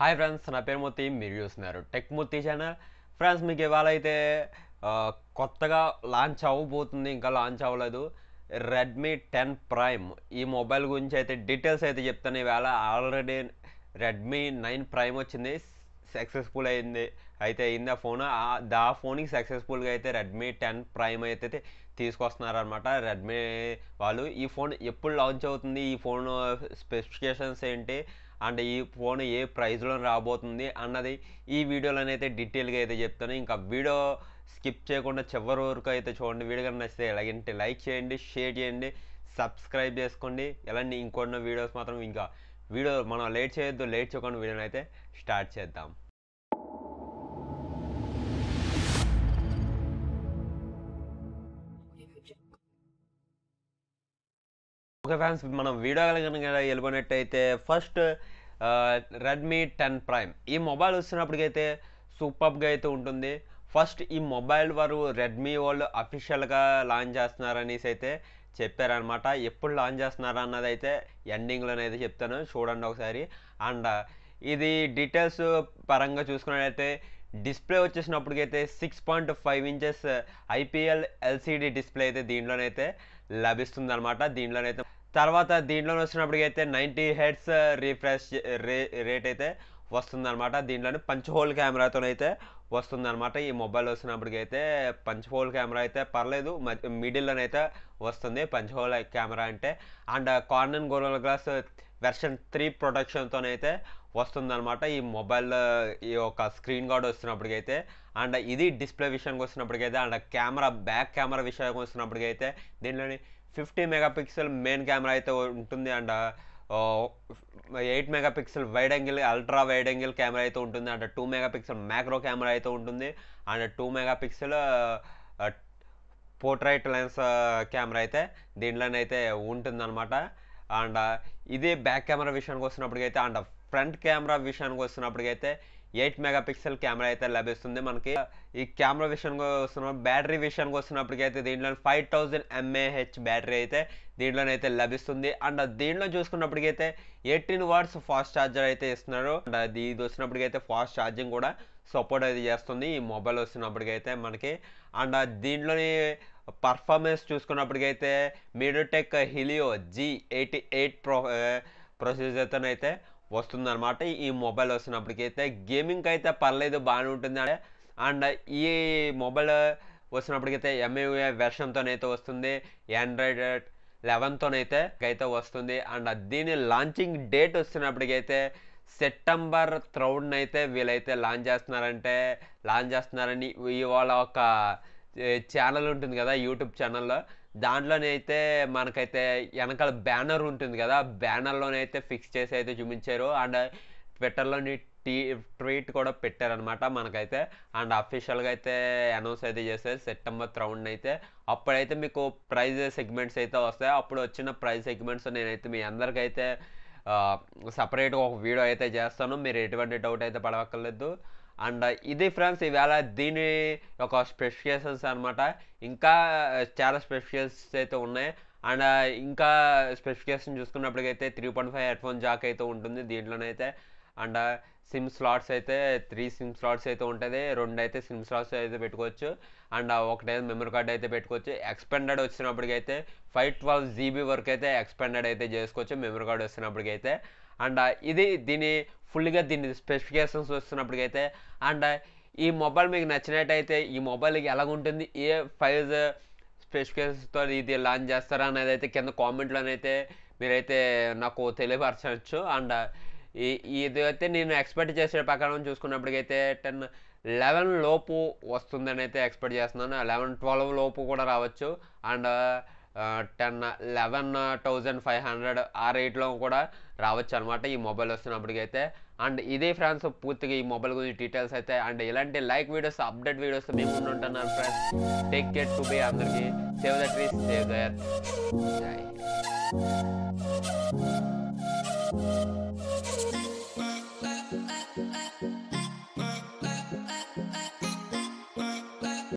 Hi friends నా పేరు మూర్తి మీరు చూస్తున్నారు టెక్ మూర్తి ఛానల్ ఫ్రెండ్స్ మీకు ఇవాళ అయితే కొత్తగా లాంచ్ అవ్వబోతుంది ఇంకా లాంచ్ అవ్వలేదు రెడ్మీ టెన్ ప్రైమ్ ఈ మొబైల్ గురించి అయితే డీటెయిల్స్ అయితే చెప్తాను ఇవాళ ఆల్రెడీ రెడ్మీ నైన్ ప్రైమ్ వచ్చింది సక్సెస్ఫుల్ అయింది అయితే అయింది ఆ ఫోన్ దా ఫోన్కి సక్సెస్ఫుల్గా అయితే రెడ్మీ టెన్ ప్రైమ్ అయితే తీసుకొస్తున్నారనమాట రెడ్మీ వాళ్ళు ఈ ఫోన్ ఎప్పుడు లాంచ్ అవుతుంది ఈ ఫోన్ స్పెసిఫికేషన్స్ ఏంటి అండ్ ఈ ఫోన్ ఏ ప్రైజ్లో రాబోతుంది అన్నది ఈ వీడియోలోనే అయితే డీటెయిల్గా అయితే చెప్తాను ఇంకా వీడియో స్కిప్ చేయకుండా చివరి వరకు అయితే చూడండి వీడియో కానీ నచ్చితే ఎలాగంటే లైక్ చేయండి షేర్ చేయండి సబ్స్క్రైబ్ చేసుకోండి ఇలాంటి ఇంకొన్న వీడియోస్ మాత్రం ఇంకా వీడియో మనం లేట్ చేయొద్దు లేట్ చేయకుండా వీడియోని అయితే స్టార్ట్ చేద్దాం ఓకే ఫ్యాన్స్ మనం వీడియో కనుక వెళ్ళిపోయినట్టయితే ఫస్ట్ రెడ్మీ టెన్ ప్రైమ్ ఈ మొబైల్ వచ్చినప్పటికైతే సూపర్గా అయితే ఉంటుంది ఫస్ట్ ఈ మొబైల్ వారు రెడ్మీ వాళ్ళు అఫీషియల్గా లాంచ్ చేస్తున్నారనేసి అయితే చెప్పారనమాట ఎప్పుడు లాంచ్ చేస్తున్నారా అన్నది అయితే అయితే చెప్తాను చూడండి ఒకసారి అండ్ ఇది డీటెయిల్స్ పరంగా చూసుకున్నట్టయితే డిస్ప్లే వచ్చేసినప్పటికైతే six point five inches IPL LCD display అయితే దీంట్లోనైతే లభిస్తుంది అనమాట దీంట్లోనైతే తర్వాత దీంట్లో వచ్చినప్పటికి అయితే ninety hertz refresh re rate అయితే వస్తుందన్నమాట దీంట్లోనే పంచ్ హోల్ కెమెరాతోనైతే వస్తుందన్నమాట ఈ మొబైల్ వచ్చినప్పటికైతే పంచ్ హోల్ కెమెరా అయితే పర్లేదు మిడిల్లోనైతే వస్తుంది పంచ్ హోల్ కెమెరా అంటే and Corning Gorilla glass version three ప్రొటెక్షన్తో అయితే వస్తుందన్నమాట ఈ మొబైల్ ఈ యొక్క స్క్రీన్ గార్డ్ వస్తున్నప్పటికైతే అండ్ ఇది డిస్ప్లే విషయానికి వచ్చినప్పటికైతే అండ్ కెమెరా బ్యాక్ కెమెరా విషయానికి వచ్చినప్పటికైతే దీనిలోని ఫిఫ్టీ మెగాపిక్సెల్ మెయిన్ కెమెరా అయితే ఉంటుంది and eight megapixel wide angle ultra wide angle camera అయితే ఉంటుంది and two megapixel macro camera అయితే ఉంటుంది and two megapixel portrait lens camera అయితే దీంట్లోనైతే అనమాట అండ్ ఇదే బ్యాక్ కెమెరా విషయానికి వస్తున్నప్పటికైతే అండ్ ఫ్రంట్ కెమెరా విషయానికి వస్తున్నప్పటికైతే ఎయిట్ మెగా పిక్సెల్ కెమెరా అయితే లభిస్తుంది మనకి ఈ కెమెరా విషయానికి వస్తున్న బ్యాటరీ విషయానికి వచ్చినప్పటికైతే దీంట్లో ఫైవ్ థౌజండ్ ఎంఏహెచ్ బ్యాటరీ అయితే దీంట్లోనైతే లభిస్తుంది అండ్ దీంట్లో చూసుకున్నప్పటికైతే ఎయిటీన్ వాట్స్ ఫాస్ట్ ఛార్జర్ అయితే ఇస్తున్నారు అండ్ అది ఇది వచ్చినప్పటికైతే ఫాస్ట్ ఛార్జింగ్ కూడా సపోర్ట్ అయితే చేస్తుంది ఈ మొబైల్ వస్తున్నప్పటికైతే మనకి అండ్ దీంట్లోని పర్ఫార్మెన్స్ చూసుకున్నప్పటికైతే MediaTek Helio G eighty eight pro ప్రొసీజర్తోనైతే వస్తుందన్నమాట ఈ మొబైల్ వస్తున్నప్పటికైతే గేమింగ్కి అయితే పర్లేదు బాగానే ఉంటుంది అంటే అండ్ ఈ మొబైల్ వచ్చినప్పటికైతే ఎంఏ వెర్షన్తోనైతే వస్తుంది ఆండ్రాయిడ్ లెవెన్తోనైతే అయితే వస్తుంది అండ్ దీని లాంచింగ్ డేట్ వస్తున్నప్పటికైతే సెప్టెంబర్ థర్డ్న అయితే వీళ్ళైతే లాంచ్ చేస్తున్నారంటే లాంచ్ చేస్తున్నారని ఇవాళ ఒక ఛానల్ ఉంటుంది కదా యూట్యూబ్ ఛానల్లో దాంట్లోనైతే మనకైతే వెనకాల బ్యానర్ ఉంటుంది కదా బ్యానర్లోనైతే ఫిక్స్ చేసి అయితే చూపించారు అండ్ ట్విట్టర్లోని టీ ట్వీట్ కూడా పెట్టారనమాట మనకైతే అండ్ అఫీషియల్గా అయితే అనౌన్స్ అయితే చేశారు సెప్టెంబర్ రౌండ్ అయితే అప్పుడైతే మీకు ప్రైజ్ సెగ్మెంట్స్ అయితే వస్తాయి అప్పుడు వచ్చిన ప్రైజ్ సెగ్మెంట్స్ నేనైతే మీ అందరికైతే సపరేట్గా ఒక వీడియో అయితే చేస్తాను మీరు ఎటువంటి డౌట్ అయితే పడవక్కర్లేదు అండ్ ఇది ఫ్రెండ్స్ ఈవేళ దీని యొక్క స్పెసిఫికేషన్స్ అనమాట ఇంకా చాలా స్పెసిఫికేషన్స్ అయితే ఉన్నాయి అండ్ ఇంకా స్పెసిఫికేషన్ చూసుకున్నప్పటికైతే three point five headphone jack అయితే ఉంటుంది దీంట్లోనైతే అండ్ సిమ్ స్లాట్స్ అయితే త్రీ సిమ్ స్లాట్స్ అయితే ఉంటుంది రెండు అయితే సిమ్ స్లాట్స్ అయితే పెట్టుకోవచ్చు అండ్ ఒకటైతే మెమరీ కార్డ్ అయితే పెట్టుకోవచ్చు ఎక్స్పెండెడ్ వచ్చినప్పటికైతే ఫైవ్ ట్వెల్వ్ జీబీ వరకు అయితే ఎక్స్పెండెడ్ అయితే చేసుకోవచ్చు మెమరీ కార్డ్ వచ్చినప్పటికైతే అండ్ ఇది దీని ఫుల్గా దీని స్పెసిఫికేషన్స్ వస్తున్నప్పటికైతే అండ్ ఈ మొబైల్ మీకు నచ్చినట్టయితే ఈ మొబైల్కి ఎలా ఉంటుంది ఏ ఫైవ్ స్పెసిఫికేషన్స్తో ఇది లాంచ్ చేస్తారా అనేది అయితే కింద కామెంట్లోనైతే మీరైతే నాకు తెలియపరచవచ్చు అండ్ ఈ ఇదైతే నేను ఎక్స్పెక్ట్ చేసే ప్రకారం చూసుకున్నప్పటికైతే టెన్ లెవెన్ లోపు వస్తుందని అయితే ఎక్స్పెక్ట్ చేస్తున్నాను లెవెన్ ట్వెల్వ్ లోపు కూడా రావచ్చు and ten eleven thousand five hundred ఆ రేట్లో కూడా రావచ్చు అనమాట ఈ మొబైల్ వస్తున్నప్పటికైతే అండ్ ఇదే ఫ్రెండ్స్ పూర్తిగా ఈ మొబైల్ గురించి డీటెయిల్స్ అయితే అండ్ ఇలాంటి లైక్ వీడియోస్ అప్డేట్ వీడియోస్ మేము ఉంటున్నాను friends take care to be అందరికీ save the trees save Thank you.